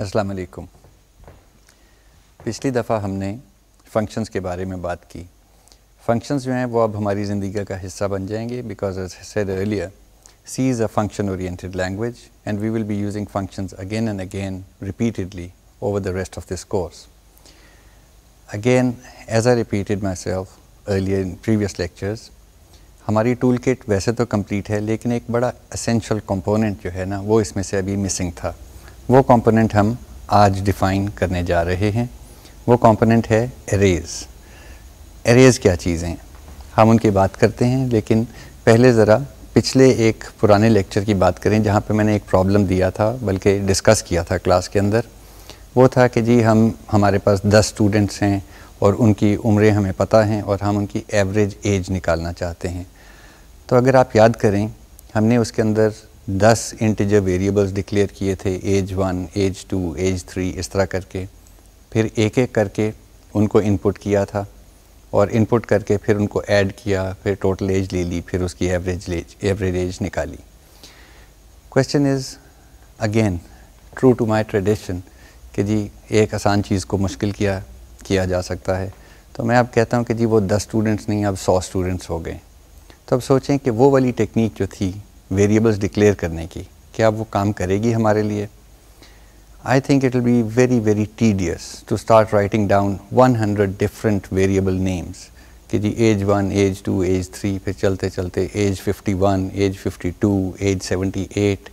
अस्सलाम वालेकुम पिछली दफ़ा हमने फंक्शंस के बारे में बात की फंक्शंस जो हैं वो अब हमारी ज़िंदगी का हिस्सा बन जाएंगे because as said earlier C is a function oriented language and we will be using functions again and again repeatedly over the rest of this course again as I repeated myself earlier in previous lectures हमारी tool kit वैसे तो complete है लेकिन एक बड़ा essential component जो है ना वो इसमें से अभी मिसिंग था वो कंपोनेंट हम आज डिफ़ाइन करने जा रहे हैं वो कंपोनेंट है एरेज़ एरेज़ क्या चीज़ें हैं हम उनकी बात करते हैं लेकिन पहले ज़रा पिछले एक पुराने लेक्चर की बात करें जहाँ पे मैंने एक प्रॉब्लम दिया था बल्कि डिस्कस किया था क्लास के अंदर वो था कि जी हम हमारे पास दस स्टूडेंट्स हैं और उनकी उम्रें हमें पता हैं और हम उनकी एवरेज एज निकालना चाहते हैं तो अगर आप याद करें हमने उसके अंदर दस इंटीजर वेरिएबल्स डिक्लेयर किए थे age one age two age three इस तरह करके फिर एक एक करके उनको इनपुट किया था और इनपुट करके फिर उनको ऐड किया फिर टोटल एज ले ली फिर उसकी एवरेज एज एवरेज एज निकाली question is again true to my tradition कि जी एक आसान चीज़ को मुश्किल किया किया जा सकता है तो मैं अब कहता हूँ कि जी वो दस स्टूडेंट्स नहीं अब सौ स्टूडेंट्स हो गए तो अब सोचें कि वो वाली टेक्निक जो थी वेरिएबल्स डिक्लेयर करने की क्या वो काम करेगी हमारे लिए I think it will be very very tedious to start writing down 100 different variable names कि जी age one age two age three फिर चलते चलते एज 51, एज 52, एज 78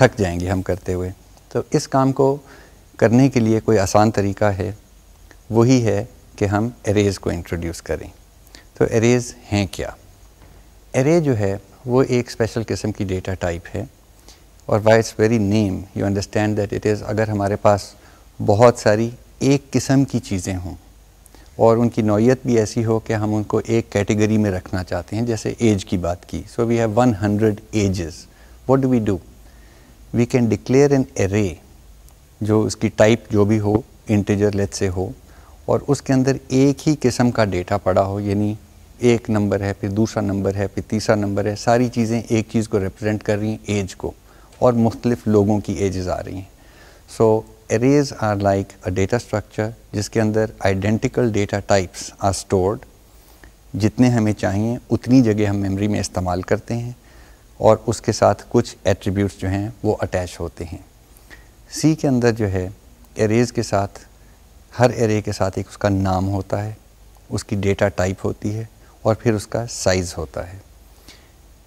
थक जाएंगे हम करते हुए तो इस काम को करने के लिए कोई आसान तरीका है वही है कि हम एरेज़ को इंट्रोड्यूस करें तो एरेज़ हैं क्या एरे जो है वो एक स्पेशल किस्म की डेटा टाइप है और by its very name you understand that it is अगर हमारे पास बहुत सारी एक किस्म की चीज़ें हों और उनकी नौीयत भी ऐसी हो कि हम उनको एक कैटेगरी में रखना चाहते हैं जैसे एज की बात की so we have 100 hundred ages what do we do we can declare an array जो उसकी टाइप जो भी हो इंटीजर लेट से हो और उसके अंदर एक ही किस्म का डेटा पड़ा हो यानी एक नंबर है फिर दूसरा नंबर है फिर तीसरा नंबर है सारी चीज़ें एक चीज़ को रिप्रेजेंट कर रही हैं एज को और मुख्तलिफ लोगों की एजेस आ रही हैं so arrays are like a data structure जिसके अंदर identical data types are stored जितने हमें चाहिए उतनी जगह हम मेमोरी में इस्तेमाल करते हैं और उसके साथ कुछ एट्रीब्यूट्स जो हैं वो अटैच होते हैं सी के अंदर जो है एरेज़ के साथ हर एरे के साथ एक उसका नाम होता है उसकी डेटा टाइप होती है और फिर उसका साइज़ होता है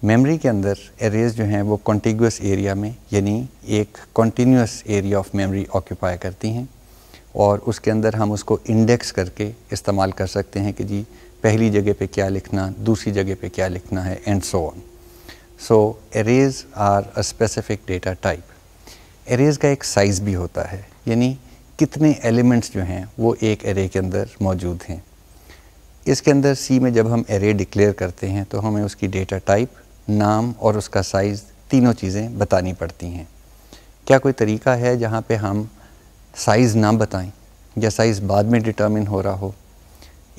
मेमोरी के अंदर एरेज जो हैं वो कॉन्टिगस एरिया में यानी एक continuous area of memory occupy करती हैं और उसके अंदर हम उसको इंडेक्स करके इस्तेमाल कर सकते हैं कि जी पहली जगह पे क्या लिखना दूसरी जगह पे क्या लिखना है and so on so arrays are a specific data type arrays का एक साइज़ भी होता है यानी कितने एलिमेंट्स जो हैं वो एक एरे के अंदर मौजूद हैं इसके अंदर सी में जब हम एरे डिक्लेयर करते हैं तो हमें उसकी डेटा टाइप नाम और उसका साइज़ तीनों चीज़ें बतानी पड़ती हैं क्या कोई तरीका है जहाँ पे हम साइज़ ना बताएं या साइज़ बाद में डिटर्मिन हो रहा हो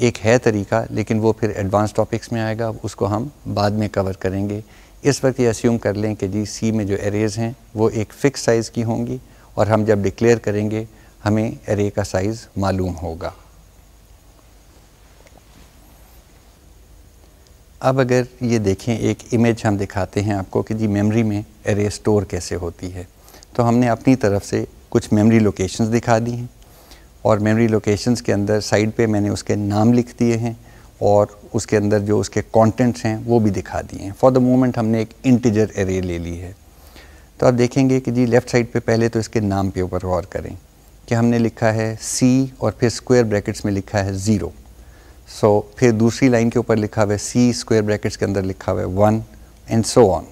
एक है तरीका लेकिन वो फिर एडवांस टॉपिक्स में आएगा उसको हम बाद में कवर करेंगे इस वक्त ये अस्यूम कर लें कि जी सी में जो एरेज़ हैं वो एक फ़िक्स साइज़ की होंगी और हम जब डिक्लेयर करेंगे हमें एरे का साइज़ मालूम होगा अब अगर ये देखें एक इमेज हम दिखाते हैं आपको कि जी मेमोरी में एरे स्टोर कैसे होती है तो हमने अपनी तरफ से कुछ मेमोरी लोकेशंस दिखा दी हैं और मेमोरी लोकेशंस के अंदर साइड पे मैंने उसके नाम लिख दिए हैं और उसके अंदर जो उसके कंटेंट्स हैं वो भी दिखा दिए हैं फॉर द मोमेंट हमने एक इंटीजर एरे ले ली है तो आप देखेंगे कि जी लेफ़्ट साइड पे पहले तो इसके नाम पे ऊपर गौर करें कि हमने लिखा है सी और फिर स्क्वायर ब्रैकेट्स में लिखा है ज़ीरो सो so, फिर दूसरी लाइन के ऊपर लिखा हुआ है सी स्क्वायर ब्रैकेट्स के अंदर लिखा हुआ है one and so on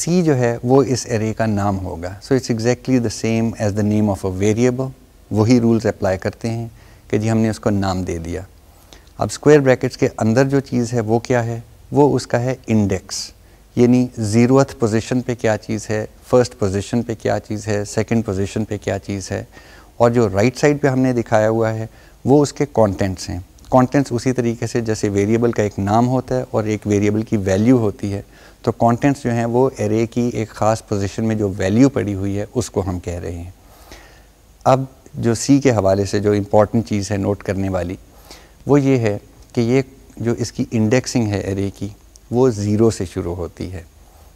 C जो है वो इस एरे का नाम होगा so it's exactly the same as the name of a variable वही रूल्स अप्लाई करते हैं कि जी हमने उसको नाम दे दिया अब स्क्वायर ब्रैकेट्स के अंदर जो चीज़ है वो क्या है वो उसका है इंडेक्स यानी ज़ीरोथ पोजिशन पे क्या चीज़ है फर्स्ट पोजिशन पे क्या चीज़ है सेकेंड पोजिशन पे क्या चीज़ है और जो राइट right साइड पे हमने दिखाया हुआ है वो उसके कॉन्टेंट्स हैं कॉन्टेंट्स उसी तरीके से जैसे वेरिएबल का एक नाम होता है और एक वेरिएबल की वैल्यू होती है तो कॉन्टेंट्स जो हैं वो एरे की एक ख़ास पोजिशन में जो वैल्यू पड़ी हुई है उसको हम कह रहे हैं अब जो सी के हवाले से जो इम्पॉर्टेंट चीज़ है नोट करने वाली वो ये है कि ये जो इसकी इंडेक्सिंग है एरे की वो ज़ीरो से शुरू होती है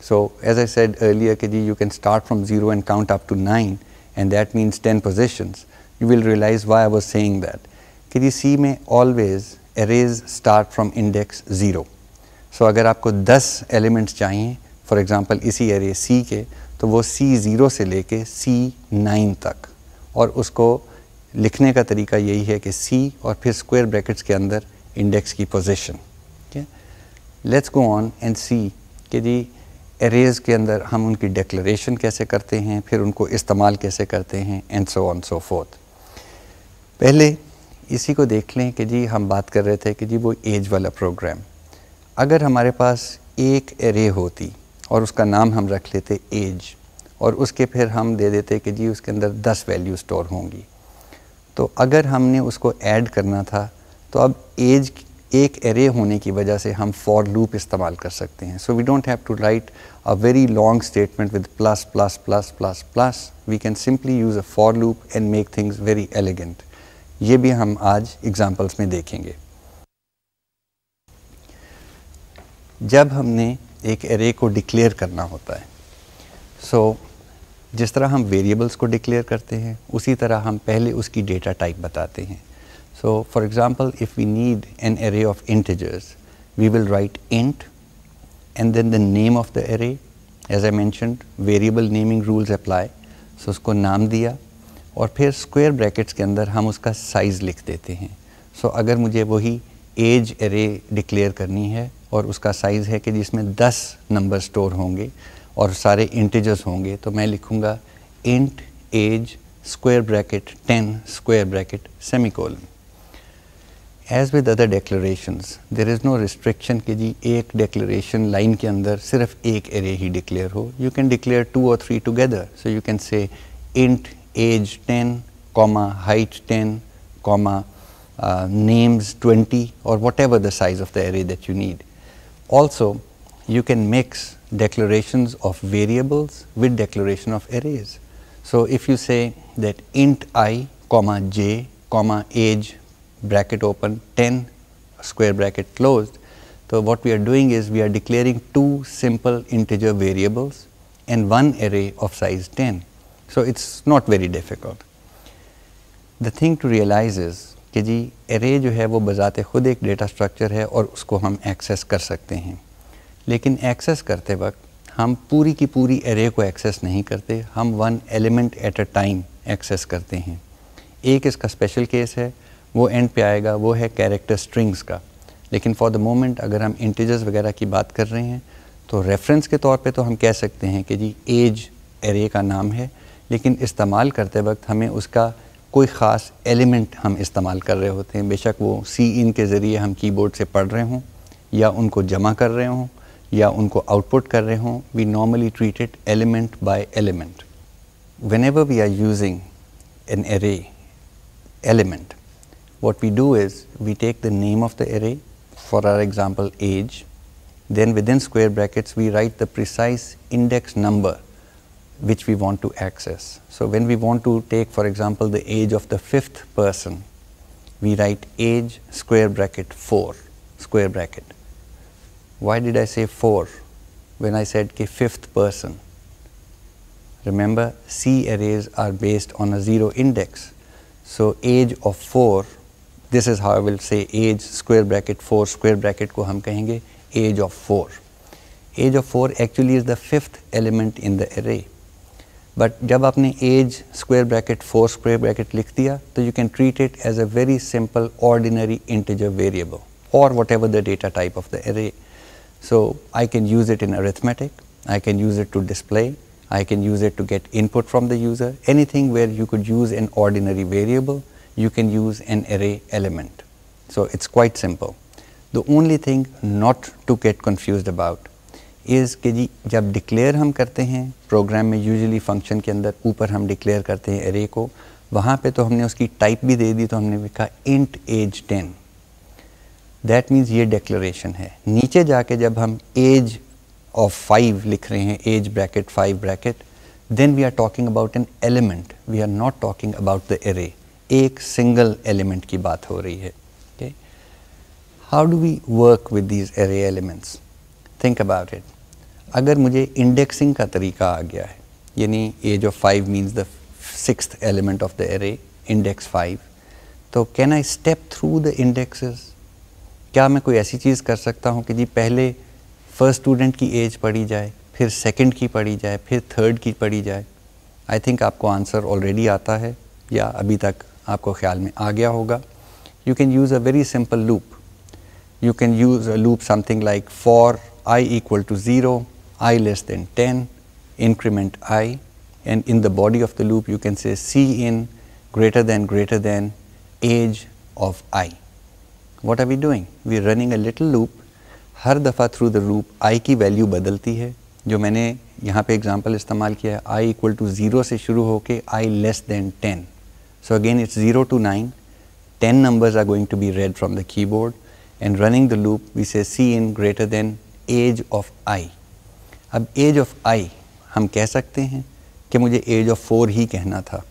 so as I said earlier कि जी you can start from zero and count up to nine and that means ten positions you will realise why I was saying that कि जी सी में always arrays start from index zero so अगर आपको 10 elements चाहिए for example इसी array C के तो वो सी ज़ीरो से ले कर सी नाइन तक और उसको लिखने का तरीका यही है कि सी और फिर स्क्वायर ब्रैकेट्स के अंदर इंडेक्स की पोजीशन ठीक है let's go on and see कि जी एरेज़ के अंदर हम उनकी डिक्लेरेशन कैसे करते हैं फिर उनको इस्तेमाल कैसे करते हैं and so on so fourth पहले इसी को देख लें कि जी हम बात कर रहे थे कि जी वो एज वाला प्रोग्राम अगर हमारे पास एक एरे होती और उसका नाम हम रख लेते एज और उसके फिर हम दे देते कि जी उसके अंदर दस वैल्यू स्टोर होंगी तो अगर हमने उसको ऐड करना था तो अब एज एक एरे होने की वजह से हम फॉर लूप इस्तेमाल कर सकते हैं so we don't have to write a very long statement with plus plus plus plus plus we can simply use a for loop and make things very elegant ये भी हम आज एग्जाम्पल्स में देखेंगे जब हमने एक एरे को डिक्लेयर करना होता है सो so, जिस तरह हम वेरिएबल्स को डिक्लेयर करते हैं उसी तरह हम पहले उसकी डेटा टाइप बताते हैं so for example if we need an array of integers we will write int and then the name of the array as I mentioned variable naming rules apply so उसको नाम दिया और फिर square brackets के अंदर हम उसका size लिख देते हैं सो so, अगर मुझे वही एज एरे डिक्लेयर करनी है और उसका साइज़ है कि जिसमें 10 नंबर स्टोर होंगे और सारे इंटीजर्स होंगे तो मैं लिखूँगा int age square bracket 10 square bracket semicolon as with other declarations there is no restriction कि जी एक डेक्लेशन लाइन के अंदर सिर्फ एक एरे ही डिक्लेयर हो यू कैन डिक्लेयर टू और three together so you can say int age 10 comma height 10 comma uh, names 20 or whatever the size of the array that you need. Also you can mix declarations of variables with declaration of arrays. So, if you say that int i comma j comma age bracket open 10 square bracket closed. So, what we are doing is we are declaring two simple integer variables and one array of size 10. So it's not very difficult the thing to realise कि जी array जो है वो बजाते ख़ुद एक data structure है और उसको हम एक्सेस कर सकते हैं लेकिन एक्सेस करते वक्त हम पूरी की पूरी एरे को एक्सेस नहीं करते हम one element at a time access करते हैं एक इसका स्पेशल केस है वो एंड पे आएगा वो है कैरेक्टर स्ट्रिंग्स का लेकिन फॉर द मोमेंट अगर हम इंटीजर्स वगैरह की बात कर रहे हैं तो रेफरेंस के तौर पे तो हम कह सकते हैं कि जी एज एरे का नाम है लेकिन इस्तेमाल करते वक्त हमें उसका कोई ख़ास एलिमेंट हम इस्तेमाल कर रहे होते हैं बेशक वो सी इन के ज़रिए हम कीबोर्ड से पढ़ रहे हों या उनको जमा कर रहे हों या उनको आउटपुट कर रहे हों we normally treated element by element whenever we are using an array element what we do is we take the name of the array for our example age then within square brackets we write the precise index number which we want to access. So when we want to take, for example, the age of the fifth person, we write age square bracket 4 square bracket. Why did I say 4 when I said ke fifth person? Remember, C arrays are based on a zero index. So age of 4, this is how I will say age square bracket 4 square bracket ko hum kahenge age of 4. Age of 4 actually is the fifth element in the array. But जब आपने age square bracket four square bracket, लिख दिया तो you can treat it as a very simple ordinary integer or whatever the data type of the array. So I can use it in arithmetic, I can use it to display, I can use it to get input from the user, anything where you could use an ordinary variable, you can use an array element. So it's quite simple. The only thing not to get confused about is कि जी जब declare हम करते हैं programme में usually function के अंदर ऊपर हम डिक्लेयर करते हैं एरे को वहाँ पे तो हमने उसकी टाइप भी दे दी तो हमने लिखा int age ten that means ये डिक्लेरेशन है नीचे जाके जब हम एज ऑफ फाइव लिख रहे हैं age bracket five bracket then we are talking about an element we are not talking about the array एक सिंगल एलिमेंट की बात हो रही है how do we work with these array elements think about it अगर मुझे indexing का तरीका आ गया है यानी age of five means the six element of the array index five तो can I step through the indexes क्या मैं कोई ऐसी चीज़ कर सकता हूँ कि जी पहले फर्स्ट स्टूडेंट की एज पढ़ी जाए फिर सेकंड की पढ़ी जाए फिर थर्ड की पढ़ी जाए आई थिंक आपको आंसर ऑलरेडी आता है या अभी तक आपको ख्याल में आ गया होगा you can use a very simple loop you can use a loop something like for I equal to zero i less than 10, increment i, and in the body of the loop you can say c in greater than greater than age of i. What are we doing? We are running a little loop, हर दफ़ा through the loop i की value बदलती है जो मैंने यहाँ पे example इस्तेमाल किया है i less than 10. So again it's 0 to 9, 10 numbers are going to be read from the keyboard and running the loop we say c in greater than age of i. अब एज ऑफ आई हम कह सकते हैं कि मुझे as of four ही कहना था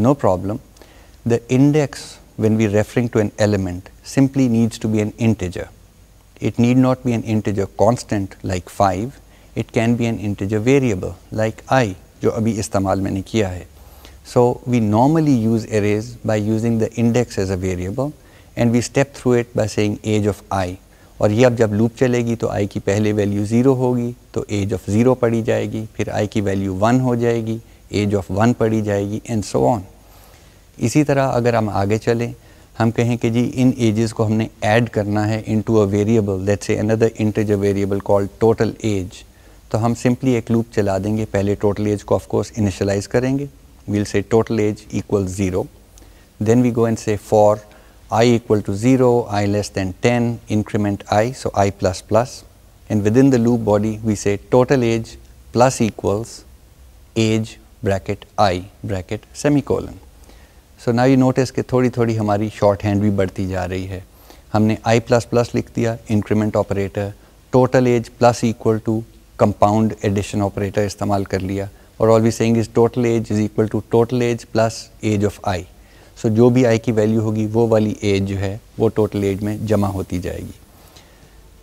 no problem the when we referring to an element simply needs to be an integer. It need not be an integer constant like 5, it can be an integer variable like i जो अभी इस्तेमाल मैंने So we normally use arrays by using the index as a variable and we step through it by saying age of i. और ये अब जब loop चलेगी तो आई की पहले वैल्यू ज़ीरो होगी तो एज ऑफ़ ज़ीरो पड़ी जाएगी फिर आई की वैल्यू वन हो जाएगी एज ऑफ़ वन पड़ी जाएगी एंड सो ऑन इसी तरह अगर हम आगे चलें हम कहें कि जी इन एजेस को हमने ऐड करना है into a variable that say another integer variable called total age तो हम सिंपली एक लूप चला देंगे पहले टोटल एज को ऑफकोर्स इनिशलाइज करेंगे we'll say total age equal zero then we go and say for i equal to 0, i less than 10, increment i, so i plus And within the loop body, we say total age plus equals age bracket i bracket semicolon. So now you notice that thodi thodi hamari shorthand bhi badhti ja rahi i plus plus likh increment operator, total age plus equal to compound addition operator istamal kar liya. Or all we are saying is total age is equal to total age plus age of i. So जो भी आई की value होगी वो वाली as जो है वो total as में जमा होती जाएगी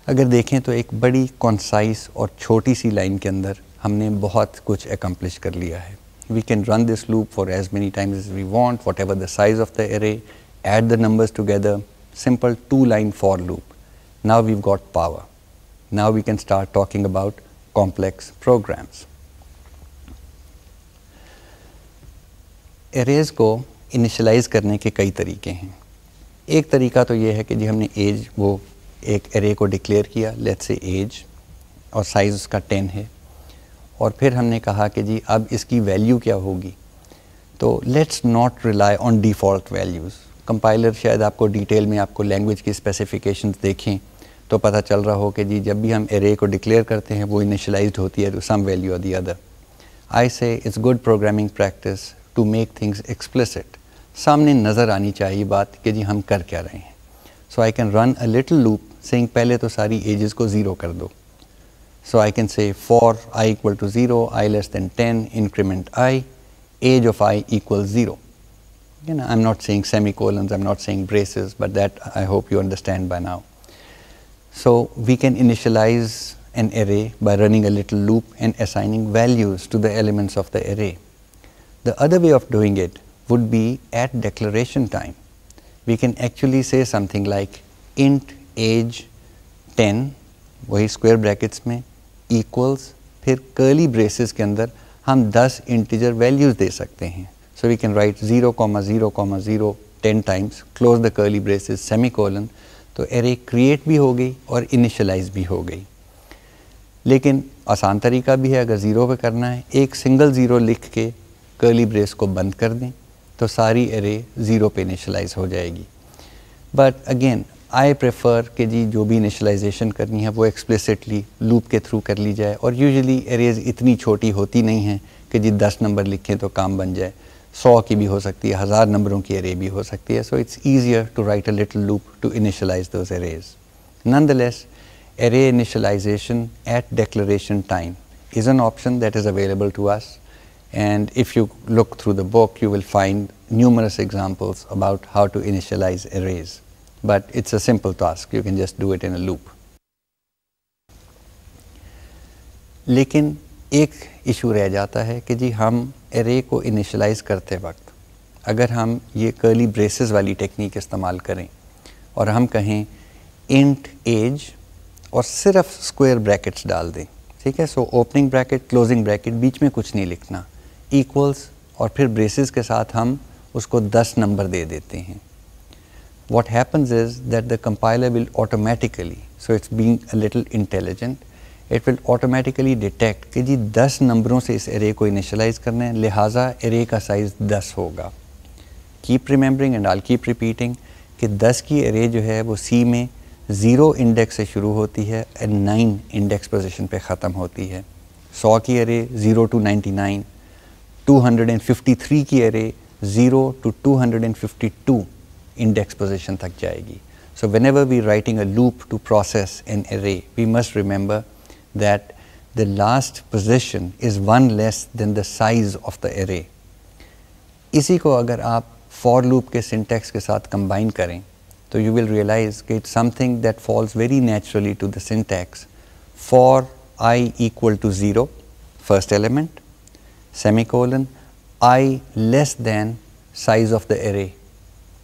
अगर देखें तो एक बड़ी कॉन्साइस और छोटी सी लाइन के अंदर हमने बहुत कुछ एकम्प्लिश कर लिया है we can run this loop for as many times as we want whatever the size of the array add the numbers together simple two line for loop now we got power now we can start talking about complex programs arrays को initialise करने के कई तरीके हैं एक तरीका तो ये है कि जी हमने एज वो एक एरे को डिक्लेयर किया लेट से एज और साइज़ उसका टेन है और फिर हमने कहा कि जी अब इसकी वैल्यू क्या होगी तो let's not rely on default values compiler शायद आपको डिटेल में आपको लैंग्वेज की स्पेसिफिकेशन देखें तो पता चल रहा हो कि जी जब भी हम एरे को डिक्लेयर करते हैं वो इनिशलाइज होती है तो सम वैल्यू और दी other I say it's good programming practice to make things explicit सामने नज़र आनी चाहिए बात कि जी हम कर क्या रहे हैं so I can run a little loop saying पहले तो सारी एजेस को ज़ीरो कर दो so I can say for I equal to zero I less than ten increment i age of i equal zero you know, I'm not saying semicolons, I'm not saying braces, but that I hope you understand by now. So we can initialize an array by running a little loop and assigning values to the elements of the array. The other way of doing it would be at declaration time. We can actually say something like int age 10 वही square brackets में equals, फिर curly braces के अंदर हम 10 integer values दे सकते हैं So we can write 0, 0, 0, 10 times, close the curly braces, semicolon, तो array create भी हो गई और initialize भी हो गई लेकिन आसान तरीका भी है अगर 0 पे करना है एक single 0 लिख के curly brace को बंद कर दें तो सारी एरे ज़ीरो पे इनिशलाइज हो जाएगी बट अगेन आई प्रेफर कि जी जो भी इनिशलाइजेशन करनी है वो एक्सप्लिसिटली लूप के थ्रू कर ली जाए और यूजुअली एरेज इतनी छोटी होती नहीं हैं कि जी दस नंबर लिखें तो काम बन जाए सौ की भी हो सकती है हज़ार नंबरों की एरे भी हो सकती है so it's easier to write a little loop to initialise those arrays nonetheless initialisation at declaration time is an option that is available to us And if you look through the book, you will find numerous examples about how to initialize arrays. But it's a simple task. You can just do it in a loop. लेकिन एक issue रह जाता है कि जी हम array को initialise करते वक्त अगर हम ये कर्ली ब्रेसेस वाली टेक्निक इस्तेमाल करें और हम कहें इंट एज और सिर्फ स्क्वायर ब्रैकेट्स डाल दें ठीक है so opening bracket closing bracket बीच में कुछ नहीं लिखना इक्वल्स और फिर ब्रेसिस के साथ हम उसको दस नंबर दे देते हैं what happens is that the compiler will automatically so it's being little intelligent it will automatically detect कि जी दस नंबरों से इस एरे को इनिशलाइज करना है लिहाजा एरे का साइज़ दस होगा keep remembering and all keep repeating कि दस की एरे जो है वो सी में ज़ीरो इंडेक्स से शुरू होती है एंड नाइन इंडेक्स पोजिशन पर ख़त्म होती है सौ की एरे ज़ीरो टू नाइन 253 की array 0 to 252 index position तक जाएगी So whenever we are writing a loop to process an array, we must remember that the last position is one less than the size of the array. इसी को अगर आप for loop के syntax के साथ combine करें तो you will realize that it's something that falls very naturally to the syntax for i equal to 0, first element, semicolon i less than size of the array.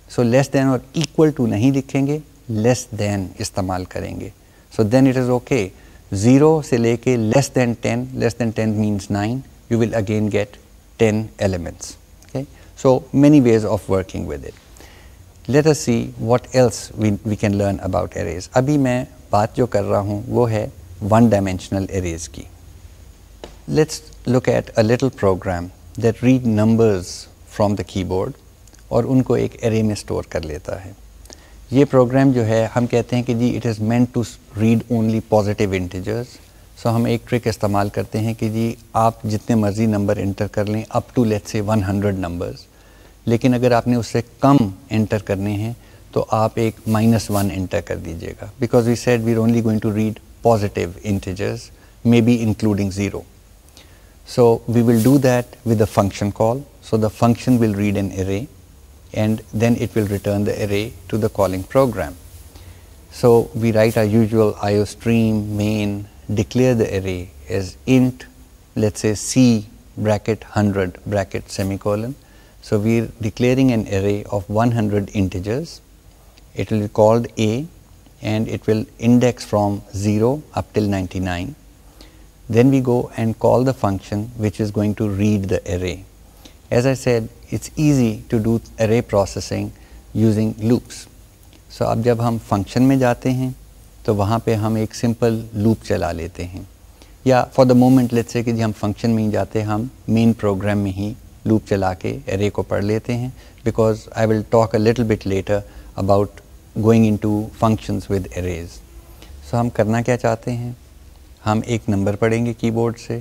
So less than or equal to नहीं लिखेंगे less than इस्तेमाल करेंगे So then it is okay. zero से लेके less than 10, less than 10 means 9, you will again get 10 elements. Okay? So many ways of working with it. Let us see what else we, we can learn about arrays. अभी मैं बात जो कर रहा हूँ वो है one dimensional arrays की Let's look at a little program that read numbers from the keyboard और उनको एक एरे में स्टोर कर लेता है ये प्रोग्राम जो है हम कहते हैं कि जी it is meant to read only positive integers so हम एक ट्रिक इस्तेमाल करते हैं कि जी आप जितने मर्ज़ी नंबर इंटर कर लें अप टू लेट से 100 नंबर्स लेकिन अगर आपने उससे कम इंटर करने हैं तो आप एक माइनस वन इंटर कर दीजिएगा because we said we are only going to read positive integers maybe including zero So, we will do that with a function call. So, the function will read an array and then it will return the array to the calling program. So, we write our usual IO stream main declare the array as int let us say c bracket 100 bracket semicolon. So, we are declaring an array of 100 integers. It will be called a and it will index from 0 up till 99. Then we go and call the function which is going to read the array. As I said, it's easy to do array processing using loops. So अब जब हम function में जाते हैं तो वहाँ पे हम simple loop चला लेते हैं या for the moment let's say ki जी हम function में ही जाते main program में hi loop चला के array को पढ़ because I will talk a little bit later about going into functions with arrays. So हम करना क्या चाहते हैं हम एक नंबर पढ़ेंगे कीबोर्ड से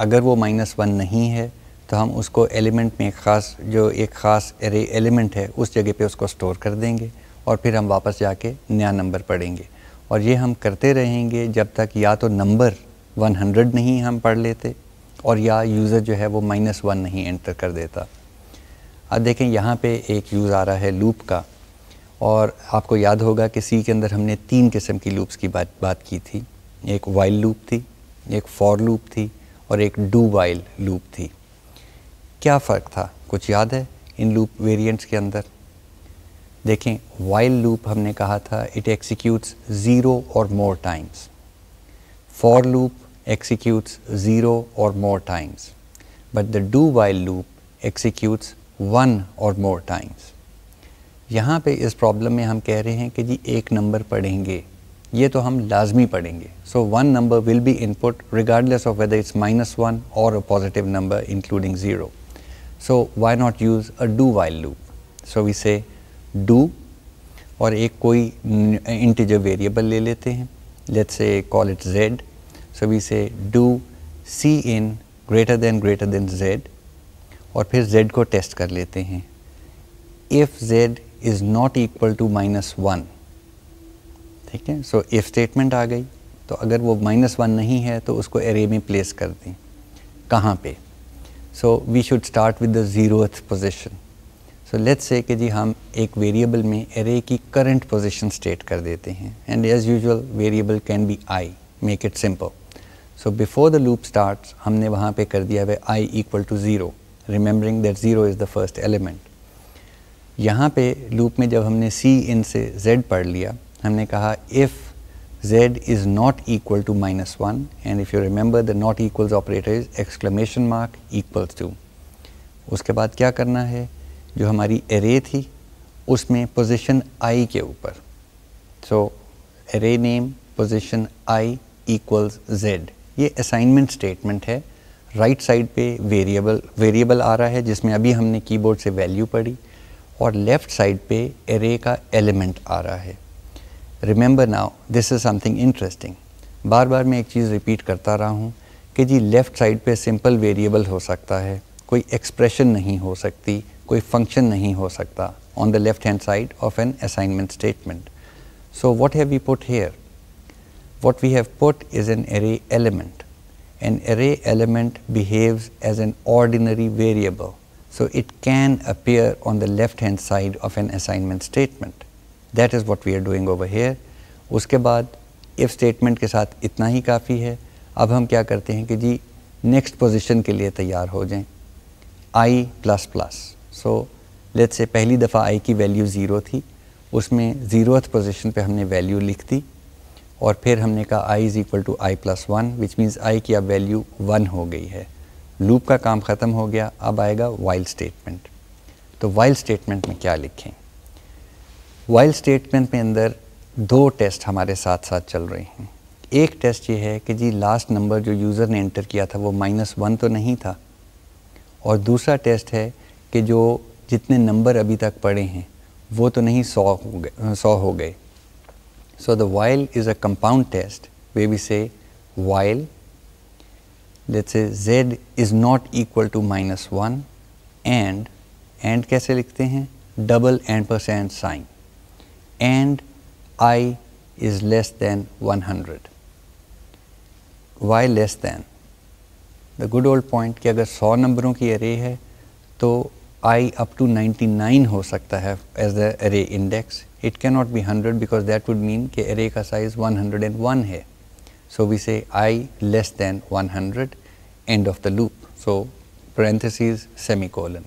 अगर वो माइनस वन नहीं है तो हम उसको एलिमेंट में एक ख़ास जो एक ख़ास एरे एलिमेंट है उस जगह पे उसको स्टोर कर देंगे और फिर हम वापस जाके नया नंबर पढ़ेंगे और ये हम करते रहेंगे जब तक या तो नंबर 100 नहीं हम पढ़ लेते और या यूज़र जो है वो माइनस वन नहीं एंटर कर देता अब देखें यहाँ पे एक यूज़ आ रहा है लूप का और आपको याद होगा कि सी के अंदर हमने तीन किस्म की लूप्स की बात बात की थी एक वाइल लूप थी एक फॉर लूप थी और एक डू वाइल लूप थी क्या फ़र्क था कुछ याद है इन लूप वेरिएंट्स के अंदर देखें वाइल लूप हमने कहा था it executes zero or more times for loop executes zero or more times but the do while loop executes one or more times यहाँ पे इस प्रॉब्लम में हम कह रहे हैं कि जी एक नंबर पढ़ेंगे ये तो हम लाजमी पढ़ेंगे so one number will be input regardless of whether it's minus one or a positive number including zero so why not use a do while loop so we say do और एक कोई integer variable ले लेते हैं let's say call it z so we say do cin greater than greater than z और फिर z को test कर लेते हैं if z is not equal to minus one ठीक है सो इफ़ स्टेटमेंट आ गई तो अगर वो माइनस वन नहीं है तो उसको एरे में प्लेस कर दें कहाँ पे so we should start with the zeroth position so let's say कि जी हम एक वेरिएबल में एरे की करंट पोजिशन स्टेट कर देते हैं and as usual variable can be I make it simple so before the loop start हमने वहाँ पे कर दिया है i equal to zero remembering that zero is the first element यहाँ पे लूप में जब हमने सी इन से जेड पढ़ लिया हमने कहा if z is not equal to minus one and if you remember the not equals operator is exclamation mark equals to उसके बाद क्या करना है जो हमारी एरे थी उसमें पोजिशन i के ऊपर so array name position i equals z ये असाइनमेंट स्टेटमेंट है राइट right साइड पे वेरिएबल वेरिएबल आ रहा है जिसमें अभी हमने कीबोर्ड से वैल्यू पढ़ी और लेफ़्ट साइड पे एरे का एलिमेंट आ रहा है remember now this is something interesting बार बार मैं एक चीज़ रिपीट करता रहा हूँ कि जी लेफ़्ट साइड पे सिंपल वेरिएबल हो सकता है कोई एक्सप्रेशन नहीं हो सकती कोई फंक्शन नहीं हो सकता on the left hand side of an assignment statement so what have we put here what we have put is an array element. An array element behaves as an ordinary variable, so it can appear on the left hand side of an assignment statement. That is what we are doing over here उसके बाद if statement के साथ इतना ही काफ़ी है अब हम क्या करते हैं कि जी नेक्स्ट पोजिशन के लिए तैयार हो जाएं i plus plus so let say पहली दफ़ा आई की वैल्यू ज़ीरो थी उसमें ज़ीरोथ पोजिशन पे हमने वैल्यू लिख दी और फिर हमने कहा i is equal to i plus one which means i की अब वैल्यू वन हो गई है लूप का काम ख़त्म हो गया अब आएगा वाइल्ड स्टेटमेंट तो वाइल्ड स्टेटमेंट में क्या लिखें वाइल स्टेटमेंट में अंदर दो टेस्ट हमारे साथ साथ चल रहे हैं एक टेस्ट ये है कि जी लास्ट नंबर जो यूज़र ने एंटर किया था वो माइनस वन तो नहीं था और दूसरा टेस्ट है कि जो जितने नंबर अभी तक पड़े हैं वो तो नहीं सौ हो गए सौ हो गए so the while is a compound test we be say while let's say z is not equal to minus one and and कैसे लिखते हैं double ampersand sign and i is less than 100 why less than the good old point कि अगर 100 नंबरों की अरे है तो i up to 99 हो सकता है as the array index it can not be 100 because that would mean कि अरे का साइज 101 है so we say i less than 100 end of the loop so parenthesis semicolon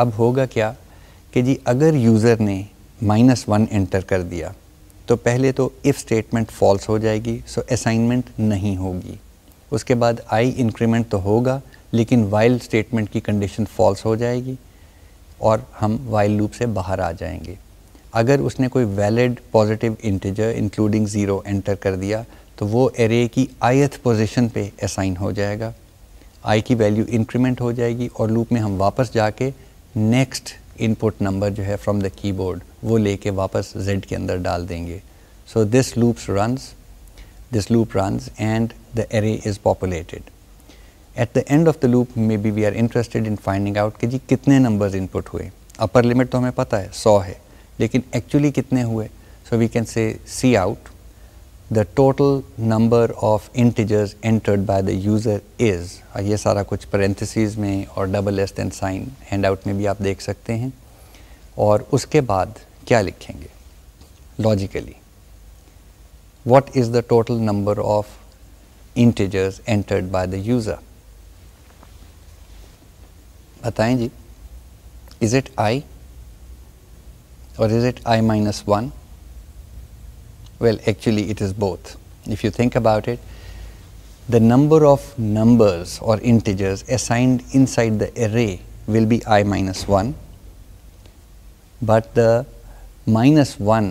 अब होगा क्या कि जी अगर यूज़र ने माइनस वन एंटर कर दिया तो पहले तो इफ़ स्टेटमेंट फॉल्स हो जाएगी सो असाइनमेंट नहीं होगी उसके बाद आई इंक्रीमेंट तो होगा लेकिन वाइल स्टेटमेंट की कंडीशन फॉल्स हो जाएगी और हम वाइल लूप से बाहर आ जाएंगे अगर उसने कोई valid positive integer including zero enter कर दिया तो वो एरे की आयथ पोजीशन पे असाइन हो जाएगा आई की वैल्यू इंक्रीमेंट हो जाएगी और लूप में हम वापस जाके नेक्स्ट इनपुट नंबर जो है फ्रॉम द कीबोर्ड वो लेके वापस जेड के अंदर डाल देंगे so this loops runs this loop runs and the array is populated at the end of the loop maybe we are interested in finding out कि जी कितने नंबर्स इनपुट हुए अपर लिमिट तो हमें पता है सौ है लेकिन एक्चुअली कितने हुए सो we can say C cout the total number of integers entered by the user is ये सारा कुछ parentheses में और double less than sign handout में भी आप देख सकते हैं और उसके बाद क्या लिखेंगे logically what is the total number of integers entered by the user बताएं जी is it i or is it i minus 1 Well, actually, it is both. If you think about it, the number of numbers or integers assigned inside the array will be i minus 1, but the minus one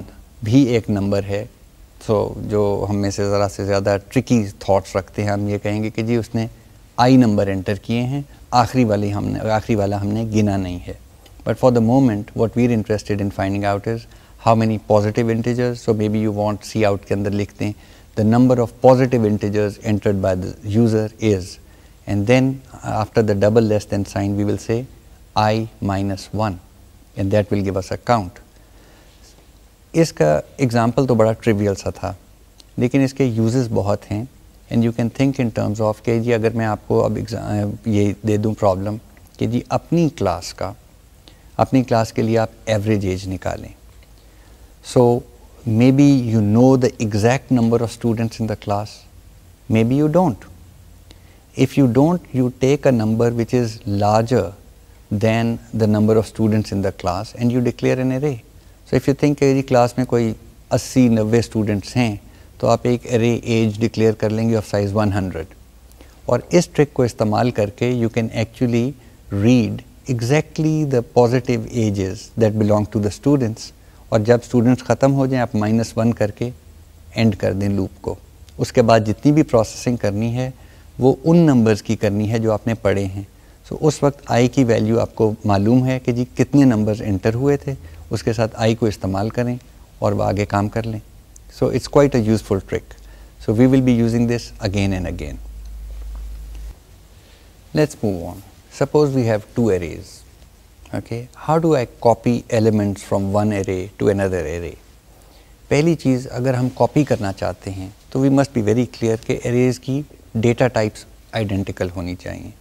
भी एक number है तो so, जो हम में से ज़रा से ज़्यादा ट्रिकी थॉट्स रखते हैं हम ये कहेंगे कि जी उसने आई नंबर एंटर किए हैं आखिरी वाली हमने आखिरी वाला हमने गिना नहीं है but for the moment what we're interested in finding out is how many positive integers. So maybe you want see out can the The number of positive integers entered by the user is. And then after the double less than sign, we will say I minus 1. And that will give us a count. Iska example to bada trivial sa tha. Lekin iske uses bahut hain. And you can think in terms of, ke ji agar main aapko ab ye de dun problem, ke ji apni class ka, apni class ke liye aap average age nikalein. So maybe you know the exact number of students in the class, maybe you don't. If you don't, you take a number which is larger than the number of students in the class and you declare an array. So if you think कि class may कोई 80 90 students then you declare an array age declare कर लेंगे of size 100 And this trick को इस्तेमाल करके you can actually read exactly the positive ages that belong to the students और जब students ख़त्म हो जाएं आप माइनस वन करके एंड कर दें लूप को उसके बाद जितनी भी प्रोसेसिंग करनी है वो उन नंबर्स की करनी है जो आपने पढ़े हैं सो उस वक्त आई की वैल्यू आपको मालूम है कि जी कितने नंबर्स एंटर हुए थे उसके साथ आई को इस्तेमाल करें और वह आगे काम कर लें so it's quite a useful trick so we will be using this again and again let's move on suppose we have two arrays okay how do i copy elements from one array to another array पहली चीज़ अगर हम copy करना चाहते हैं तो we must be very clear कि arrays की data types identical होनी चाहिए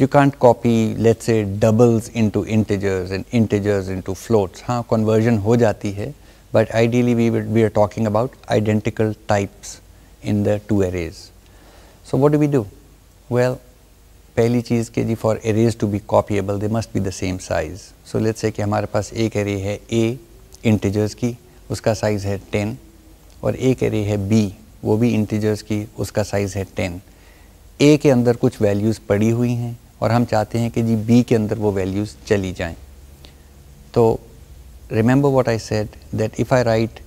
you can't copy let's say doubles into integers and integers into floats हाँ कन्वर्जन हो जाती है but ideally we we are talking about identical types in the two arrays so what do we do well पहली चीज़ के जी for arrays to be copyable they must be the same size so let's say कि हमारे पास एक array है ए integers की उसका साइज़ है टेन और एक एरे है बी वो भी इंटीजर्स की उसका साइज़ है टेन ए के अंदर कुछ वैल्यूज़ पड़ी हुई हैं और हम चाहते हैं कि जी बी के अंदर वो वैल्यूज़ चली जाएं तो remember what I said that if I write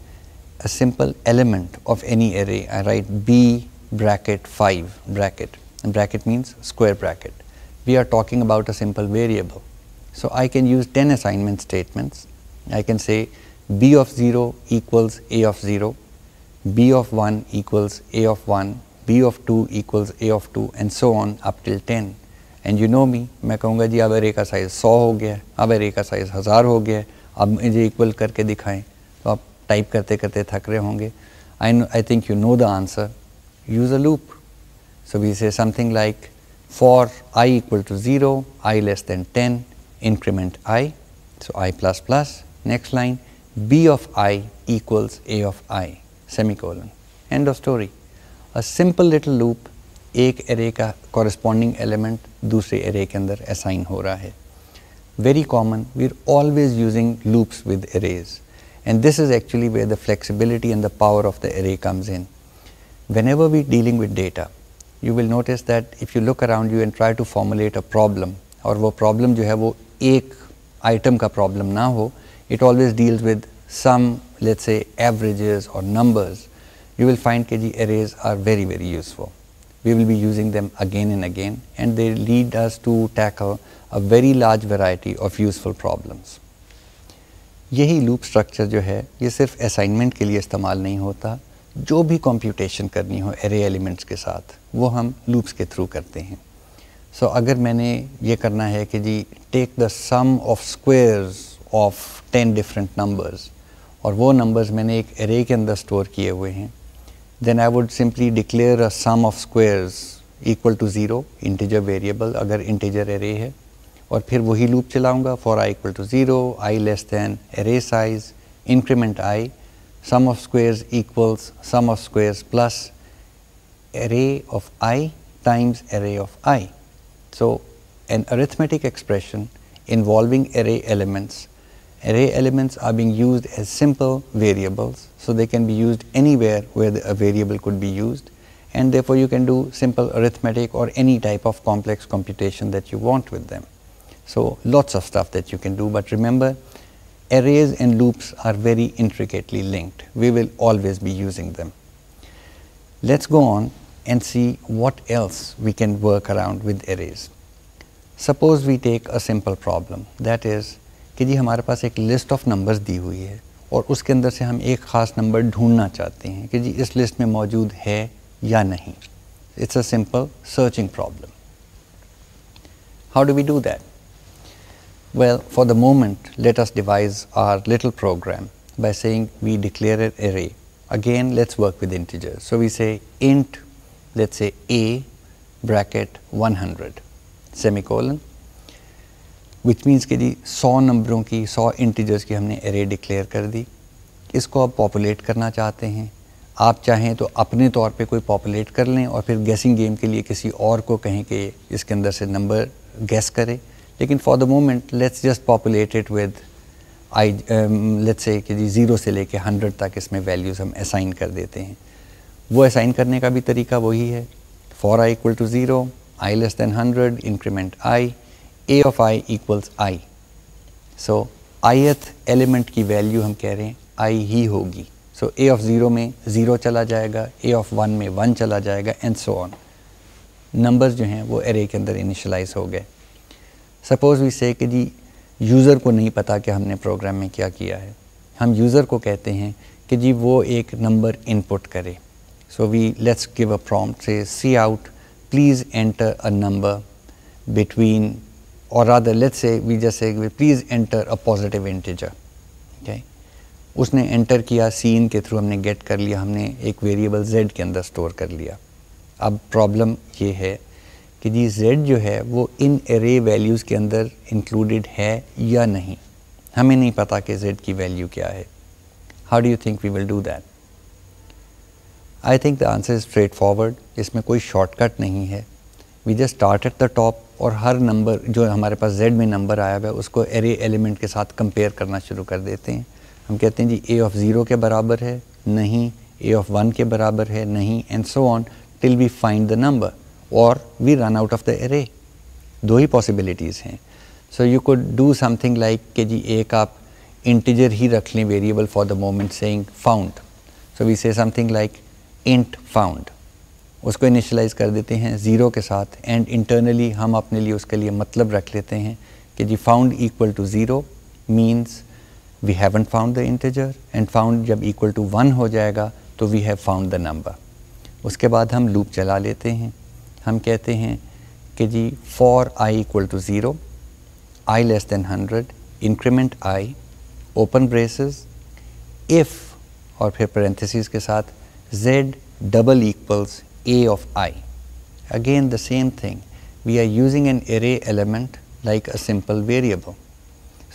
a simple element of any array I write b bracket five bracket bracket means square bracket. We are talking about a simple variable. So, I can use 10 assignment statements. I can say b of 0 equals a of 0, b of 1 equals a of 1, b of 2 equals a of 2 and so on up till 10. And you know me, I will say, अब array का size 100 हो गया है अब array का size हज़ार हो गया है अब मुझे इक्वल करके दिखाएं तो आप टाइप करते करते थक रहे होंगे आई आई so, we say something like for i equal to 0, i less than 10 increment i. So, i plus plus next line b of i equals a of i semicolon end of story. A simple little loop एक array ka corresponding element दूसरे array ke andar assign हो रहा very common. We are always using loops with arrays. And this is actually where the flexibility and the power of the array comes in. Whenever we are dealing with data, you will notice that if you look around you and try to formulate a problem or वो problem you have a ek item ka problem na ho, it always deals with some let's say averages or numbers you will find KG arrays are very very useful. We will be using them again and again and they lead us to tackle a very large variety of useful problems. यही loop structure जो है ये assignment assignment के लिए इस्तेमाल नहीं होता जो भी computation करनी हो array elements के साथ वो हम लूप्स के थ्रू करते हैं सो so, अगर मैंने ये करना है कि जी take the sum of squares of ten different numbers और वो नंबर्स मैंने एक एरे के अंदर स्टोर किए हुए हैं then I would simply declare a sum of squares equal to zero integer variable अगर इंटीजर एरे है और फिर वही लूप चलाऊंगा for I equal to zero I less than array size increment i sum of squares equals sum of squares plus array of i times array of i. So, an arithmetic expression involving array elements. Array elements are being used as simple variables. So, they can be used anywhere where the, a variable could be used and therefore, you can do simple arithmetic or any type of complex computation that you want with them. So, lots of stuff that you can do, but remember arrays and loops are very intricately linked. We will always be using them. Let's go on and see what else we can work around with arrays. Suppose we take a simple problem that is kiji, जी हमारे पास एक list of numbers दी हुई है और उसके अंदर से हम एक ख़ास नंबर ढूंढना चाहते हैं कि जी इस लिस्ट में मौजूद है या नहीं it's a simple searching problem How do we do that? Well, for the moment, let us devise our little program by saying we declare an array Again, let's work with integers. So we say int, let's say a bracket 100 semicolon which means कि जी 100 नंबरों की 100 integers की हमने array declare कर दी इसको आप populate करना चाहते हैं आप चाहें तो अपने तौर पे कोई पॉपुलेट कर लें और फिर गेसिंग गेम के लिए किसी और को कहें कि इसके अंदर से नंबर गेस करें लेकिन for the moment let's just populate it with i let's say कि जी ज़ीरो से लेके हंड्रेड तक इसमें वैल्यूज़ हम असाइन कर देते हैं वो असाइन करने का भी तरीका वही है for I equal to zero I less than hundred increment i a of i equals i so ith element की वैल्यू हम कह रहे हैं आई ही होगी सो ए ऑफ ज़ीरो में ज़ीरो चला जाएगा ए ऑफ वन में वन चला जाएगा एंड सो ऑन नंबर्स जो हैं वो एरे के अंदर इनिशलाइज हो गए सपोज़ वी से कि जी यूज़र को नहीं पता कि हमने प्रोग्राम में क्या किया है हम यूज़र को कहते हैं कि जी वो एक नंबर इनपुट करे so we let's give a prompt say C out please enter a number between और rather let's say we just say please enter a positive integer उसने एंटर किया सीन के थ्रू हमने गेट कर लिया हमने एक वेरिएबल जेड के अंदर स्टोर कर लिया अब प्रॉब्लम ये है कि जी z जो है वो इन एरे वैल्यूज़ के अंदर इंक्लूडेड है या नहीं हमें नहीं पता कि z की वैल्यू क्या है how do you think we will do that I think the answer straightforward इसमें कोई शॉर्टकट नहीं है we just start at the top और हर नंबर जो हमारे पास जेड में नंबर आया हुआ है उसको एरे एलिमेंट के साथ कंपेयर करना शुरू कर देते हैं हम कहते हैं जी ए ऑफ़ ज़ीरो के बराबर है नहीं ए ऑफ़ वन के बराबर है नहीं and so on till we find the number और we run out of the array दो ही पॉसिबिलिटीज़ हैं so you could do something like के जी एक आप इंटीजर ही रख लें variable for the moment saying found so we say something like int found उसको इनिशलाइज कर देते हैं ज़ीरो के साथ एंड इंटरनली हम अपने लिए उसके लिए मतलब रख लेते हैं कि जी found equal to zero means we haven't found the integer and found जब इक्वल टू वन हो जाएगा तो we have found the number उसके बाद हम लूप चला लेते हैं हम कहते हैं कि जी for I equal to zero I less than hundred increment i open braces if और फिर पेरेंथेसिस के साथ z double equals a of i again the same thing we are using an array element like a simple variable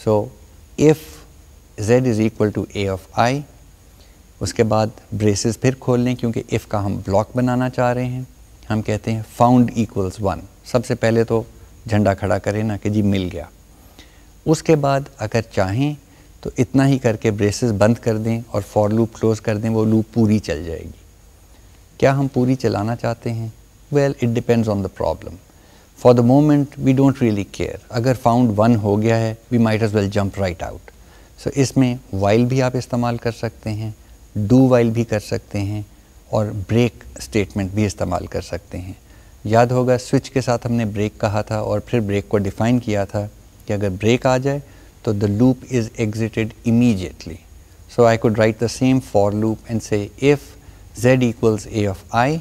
so if z is equal to a of i उसके बाद braces फिर खोल लें क्योंकि if का हम block बनाना चाह रहे हैं हम कहते हैं फाउंड इक्वल्स वन सबसे पहले तो झंडा खड़ा करें ना कि जी मिल गया उसके बाद अगर चाहें तो इतना ही करके ब्रेसेस बंद कर दें और फॉर लूप क्लोज कर दें वो लूप पूरी चल जाएगी क्या हम पूरी चलाना चाहते हैं well it depends on the problem for the moment we don't really care अगर फाउंड वन हो गया है we might as well jump right out so इसमें वाइल भी आप इस्तेमाल कर सकते हैं डू वाइल भी कर सकते हैं और ब्रेक स्टेटमेंट भी इस्तेमाल कर सकते हैं याद होगा स्विच के साथ हमने ब्रेक कहा था और फिर ब्रेक को डिफ़ाइन किया था कि अगर ब्रेक आ जाए तो the loop is exited immediately so I could write the same for loop and say if z equals a of i,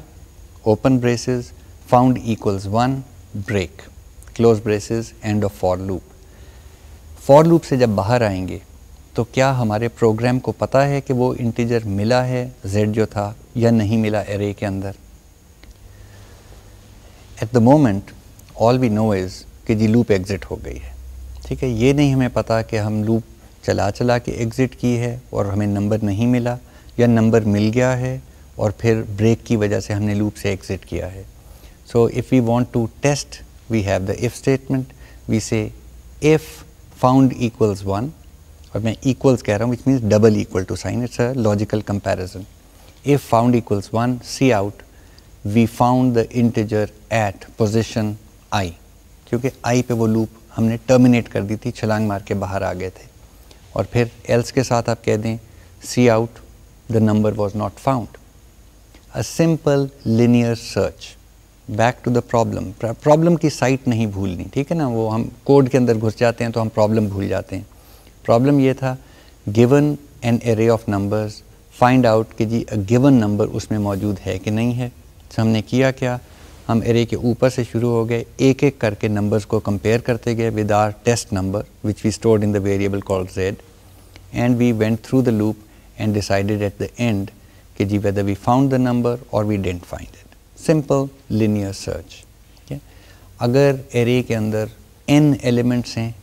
open braces found equals one break close braces end of for loop for loop से जब बाहर आएंगे तो क्या हमारे programme को पता है कि वो इंटीजर मिला है z जो था या नहीं मिला एरे के अंदर at the moment all we know is कि जी लूप एग्ज़िट हो गई है ठीक है ये नहीं हमें पता कि हम लूप चला चला के एग्ज़िट की है और हमें नंबर नहीं मिला या नंबर मिल गया है और फिर ब्रेक की वजह से हमने लूप से एग्ज़िट किया है so if we want to test we have the if statement we say if found equals one और मैं इक्वल्स कह रहा हूँ which means double equal to sign it's a logical comparison if found equals 1, C out, we found the integer at position i क्योंकि i पे वो loop हमने terminate कर दी थी छलांग मार के बाहर आ गए थे और फिर एल्स के साथ आप कह दें C out the number was not found a simple linear search back to the problem problem की साइट नहीं भूलनी ठीक है ना वो हम कोड के अंदर घुस जाते हैं तो हम प्रॉब्लम भूल जाते हैं प्रॉब्लम ये था given an array of numbers find out कि जी गिवन नंबर उसमें मौजूद है कि नहीं है तो हमने किया क्या हम एरे के ऊपर से शुरू हो गए एक एक करके नंबर्स को कंपेयर करते गए with our test number which we stored in the variable called z and we went through the loop and decided at the end कि जी whether we found the number और we didn't find it simple linear search ठीक है अगर array के अंदर N elements हैं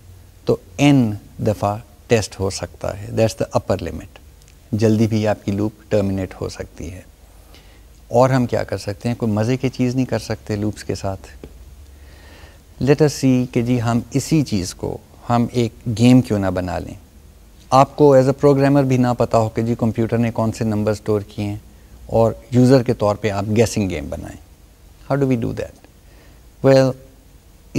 तो एन दफ़ा टेस्ट हो सकता है दैट्स द अपर लिमिट जल्दी भी आपकी लूप टर्मिनेट हो सकती है और हम क्या कर सकते हैं कोई मज़े की चीज़ नहीं कर सकते लूप्स के साथ लेट अस सी कि जी हम इसी चीज़ को हम एक गेम क्यों ना बना लें आपको एज अ प्रोग्रामर भी ना पता हो कि जी कंप्यूटर ने कौन से नंबर स्टोर किए हैं और यूज़र के तौर पे आप गैसिंग गेम बनाएं how do we do that well